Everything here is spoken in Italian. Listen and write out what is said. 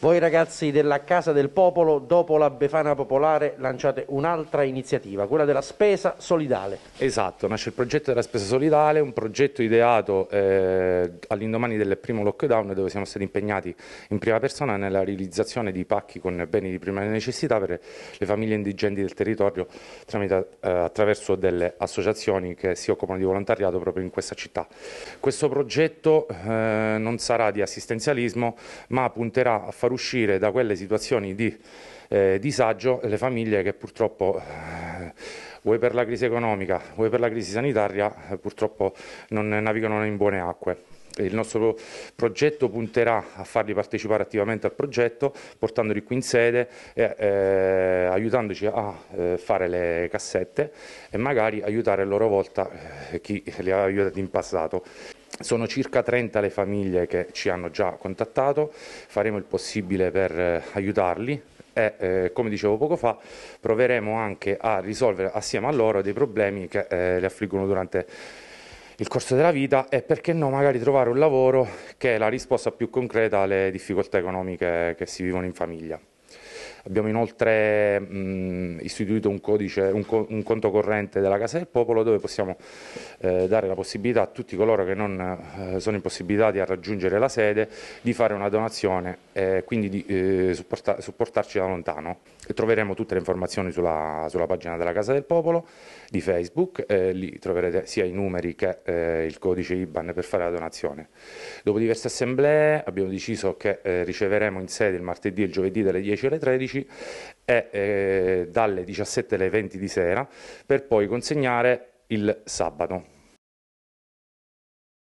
Voi ragazzi della Casa del Popolo, dopo la Befana Popolare, lanciate un'altra iniziativa, quella della spesa solidale. Esatto, nasce il progetto della spesa solidale, un progetto ideato eh, all'indomani del primo lockdown dove siamo stati impegnati in prima persona nella realizzazione di pacchi con beni di prima necessità per le famiglie indigenti del territorio tramite, eh, attraverso delle associazioni che si occupano di volontariato proprio in questa città. Questo progetto eh, non sarà di assistenzialismo ma punterà a favorire far uscire da quelle situazioni di eh, disagio le famiglie che purtroppo eh, vuoi per la crisi economica, vuoi per la crisi sanitaria, eh, purtroppo non navigano in buone acque. Il nostro progetto punterà a farli partecipare attivamente al progetto, portandoli qui in sede e eh, aiutandoci a fare le cassette e magari aiutare a loro volta chi li ha aiutati in passato. Sono circa 30 le famiglie che ci hanno già contattato, faremo il possibile per eh, aiutarli e eh, come dicevo poco fa proveremo anche a risolvere assieme a loro dei problemi che eh, li affliggono durante il corso della vita e perché no magari trovare un lavoro che è la risposta più concreta alle difficoltà economiche che si vivono in famiglia. Abbiamo inoltre mh, istituito un, codice, un, co un, conto corrente della Casa del Popolo dove possiamo eh, dare la possibilità a tutti coloro che non eh, sono impossibilitati a raggiungere la sede di fare una donazione e quindi di eh, supporta supportarci da lontano. E troveremo tutte le informazioni sulla, sulla, pagina della Casa del Popolo di Facebook, lì troverete sia i numeri che eh, il codice IBAN per fare la donazione. Dopo diverse assemblee abbiamo deciso che eh, riceveremo in sede il martedì e il giovedì dalle 10 alle 13 15 e eh, dalle 17 alle 20 di sera per poi consegnare il sabato.